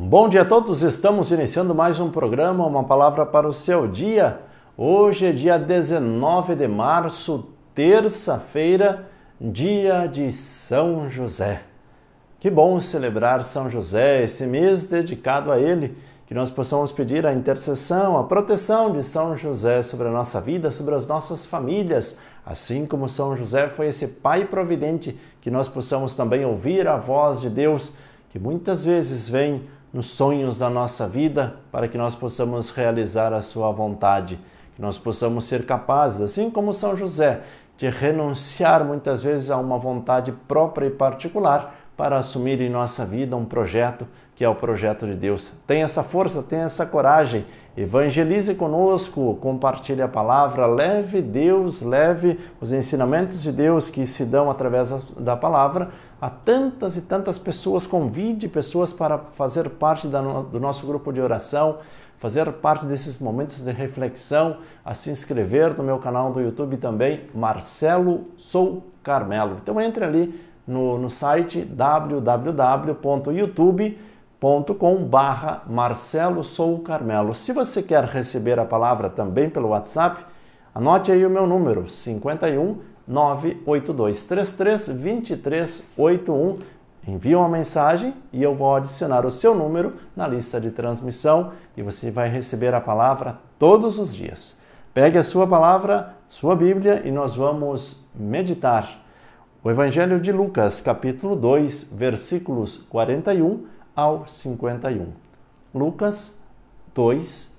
Bom dia a todos, estamos iniciando mais um programa, uma palavra para o seu dia. Hoje é dia 19 de março, terça-feira, dia de São José. Que bom celebrar São José, esse mês dedicado a ele, que nós possamos pedir a intercessão, a proteção de São José sobre a nossa vida, sobre as nossas famílias, assim como São José foi esse pai providente, que nós possamos também ouvir a voz de Deus, que muitas vezes vem nos sonhos da nossa vida, para que nós possamos realizar a Sua vontade, que nós possamos ser capazes, assim como São José, de renunciar muitas vezes a uma vontade própria e particular para assumir em nossa vida um projeto que é o projeto de Deus. Tenha essa força, tenha essa coragem, evangelize conosco, compartilhe a palavra, leve Deus, leve os ensinamentos de Deus que se dão através da palavra a tantas e tantas pessoas, convide pessoas para fazer parte do nosso grupo de oração, fazer parte desses momentos de reflexão, a se inscrever no meu canal do YouTube também, Marcelo Sou Carmelo. Então entre ali no, no site www.youtube.com barra Marcelo Sou Carmelo. Se você quer receber a palavra também pelo WhatsApp, anote aí o meu número, 51 98233 2381. Envie uma mensagem e eu vou adicionar o seu número na lista de transmissão e você vai receber a palavra todos os dias. Pegue a sua palavra, sua Bíblia e nós vamos meditar. O Evangelho de Lucas, capítulo 2, versículos 41 ao 51. Lucas 2,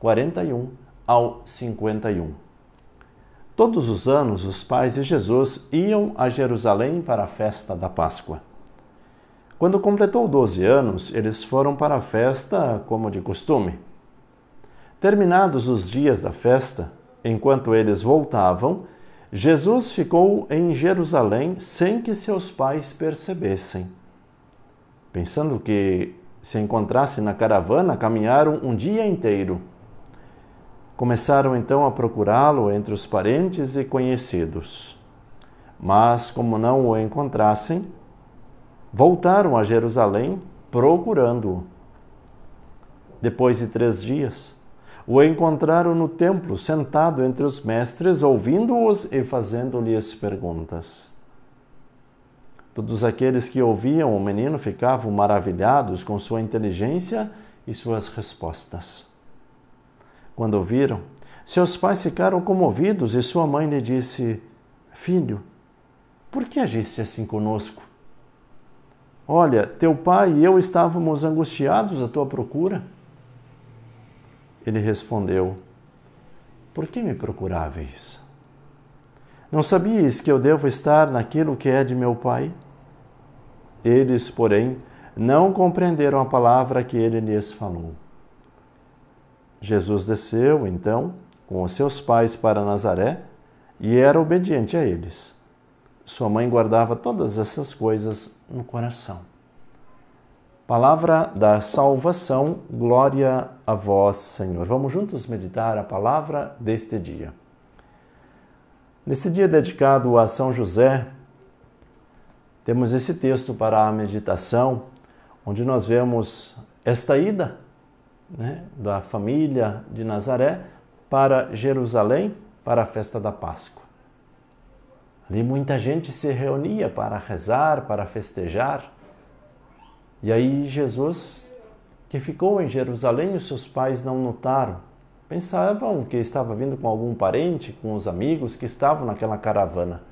41 ao 51. Todos os anos, os pais de Jesus iam a Jerusalém para a festa da Páscoa. Quando completou 12 anos, eles foram para a festa como de costume. Terminados os dias da festa, enquanto eles voltavam, Jesus ficou em Jerusalém sem que seus pais percebessem. Pensando que se encontrasse na caravana, caminharam um dia inteiro. Começaram então a procurá-lo entre os parentes e conhecidos. Mas, como não o encontrassem, voltaram a Jerusalém procurando-o. Depois de três dias, o encontraram no templo, sentado entre os mestres, ouvindo-os e fazendo-lhes perguntas. Todos aqueles que ouviam o menino ficavam maravilhados com sua inteligência e suas respostas. Quando ouviram, seus pais ficaram comovidos e sua mãe lhe disse: Filho, por que agiste assim conosco? Olha, teu pai e eu estávamos angustiados à tua procura. Ele respondeu: Por que me procuráveis? Não sabiais que eu devo estar naquilo que é de meu pai? Eles, porém, não compreenderam a palavra que ele lhes falou. Jesus desceu, então, com os seus pais para Nazaré e era obediente a eles. Sua mãe guardava todas essas coisas no coração. Palavra da salvação, glória a vós, Senhor. Vamos juntos meditar a palavra deste dia. Neste dia dedicado a São José, temos esse texto para a meditação, onde nós vemos esta ida né, da família de Nazaré para Jerusalém para a festa da Páscoa. Ali muita gente se reunia para rezar, para festejar. E aí Jesus, que ficou em Jerusalém, os seus pais não notaram. Pensavam que estava vindo com algum parente, com os amigos que estavam naquela caravana.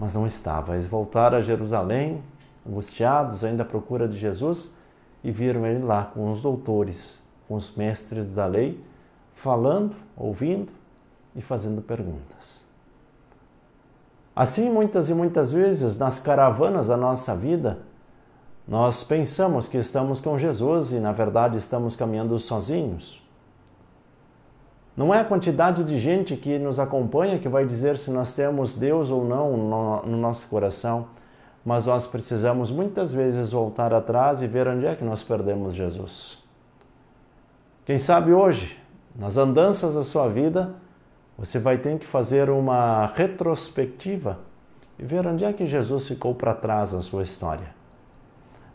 Mas não estava. Eles voltaram a Jerusalém, angustiados, ainda à procura de Jesus, e viram ele lá com os doutores, com os mestres da lei, falando, ouvindo e fazendo perguntas. Assim, muitas e muitas vezes, nas caravanas da nossa vida, nós pensamos que estamos com Jesus e, na verdade, estamos caminhando sozinhos. Não é a quantidade de gente que nos acompanha que vai dizer se nós temos Deus ou não no nosso coração, mas nós precisamos muitas vezes voltar atrás e ver onde é que nós perdemos Jesus. Quem sabe hoje, nas andanças da sua vida, você vai ter que fazer uma retrospectiva e ver onde é que Jesus ficou para trás na sua história.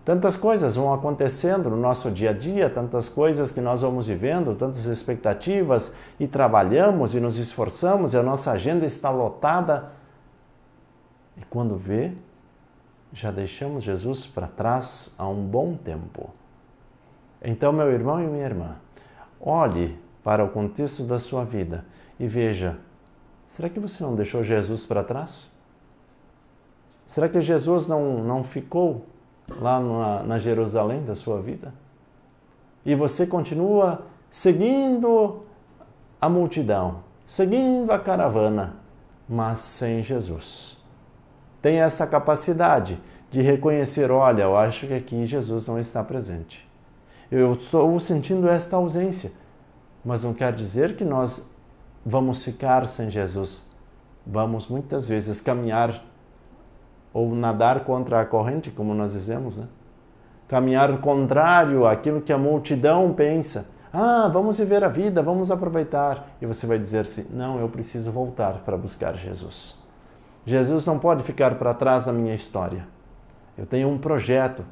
Tantas coisas vão acontecendo no nosso dia a dia, tantas coisas que nós vamos vivendo, tantas expectativas e trabalhamos e nos esforçamos e a nossa agenda está lotada. E quando vê, já deixamos Jesus para trás há um bom tempo. Então, meu irmão e minha irmã, Olhe para o contexto da sua vida e veja: será que você não deixou Jesus para trás? Será que Jesus não, não ficou lá na, na Jerusalém da sua vida? E você continua seguindo a multidão, seguindo a caravana, mas sem Jesus. Tem essa capacidade de reconhecer: olha, eu acho que aqui Jesus não está presente. Eu estou sentindo esta ausência, mas não quer dizer que nós vamos ficar sem Jesus. Vamos muitas vezes caminhar ou nadar contra a corrente, como nós dizemos, né? Caminhar contrário àquilo que a multidão pensa. Ah, vamos viver a vida, vamos aproveitar. E você vai dizer assim: não, eu preciso voltar para buscar Jesus. Jesus não pode ficar para trás da minha história. Eu tenho um projeto,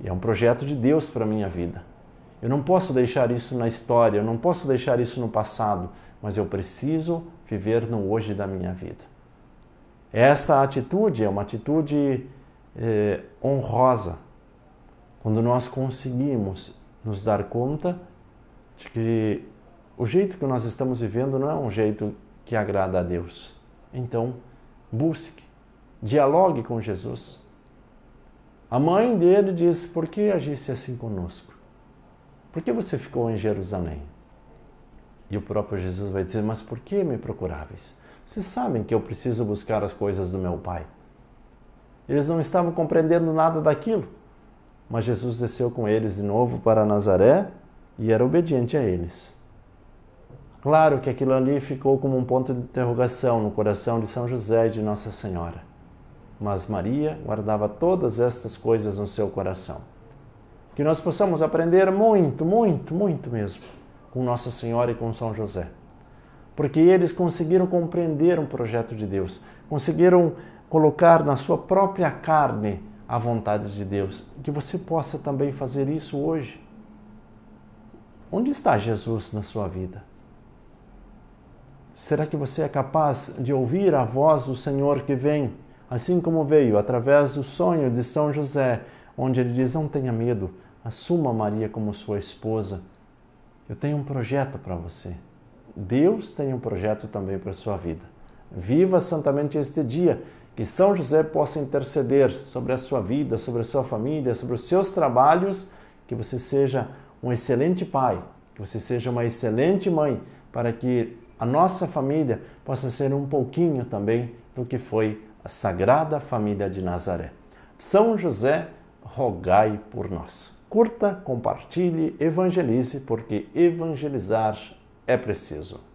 e é um projeto de Deus para a minha vida. Eu não posso deixar isso na história, eu não posso deixar isso no passado, mas eu preciso viver no hoje da minha vida. Essa atitude é uma atitude eh, honrosa, quando nós conseguimos nos dar conta de que o jeito que nós estamos vivendo não é um jeito que agrada a Deus. Então, busque, dialogue com Jesus. A mãe dele disse: Por que agisse assim conosco? Por que você ficou em Jerusalém? E o próprio Jesus vai dizer: Mas por que me procuráveis? Vocês sabem que eu preciso buscar as coisas do meu Pai. Eles não estavam compreendendo nada daquilo. Mas Jesus desceu com eles de novo para Nazaré e era obediente a eles. Claro que aquilo ali ficou como um ponto de interrogação no coração de São José e de Nossa Senhora. Mas Maria guardava todas estas coisas no seu coração. Que nós possamos aprender muito, muito, muito mesmo com Nossa Senhora e com São José. Porque eles conseguiram compreender um projeto de Deus, conseguiram colocar na sua própria carne a vontade de Deus. Que você possa também fazer isso hoje. Onde está Jesus na sua vida? Será que você é capaz de ouvir a voz do Senhor que vem, assim como veio através do sonho de São José, onde ele diz: Não tenha medo, Assuma Maria como sua esposa. Eu tenho um projeto para você. Deus tem um projeto também para a sua vida. Viva santamente este dia. Que São José possa interceder sobre a sua vida, sobre a sua família, sobre os seus trabalhos. Que você seja um excelente pai, que você seja uma excelente mãe, para que a nossa família possa ser um pouquinho também do que foi a Sagrada Família de Nazaré. São José, rogai por nós. Curta, compartilhe, evangelize, porque evangelizar é preciso.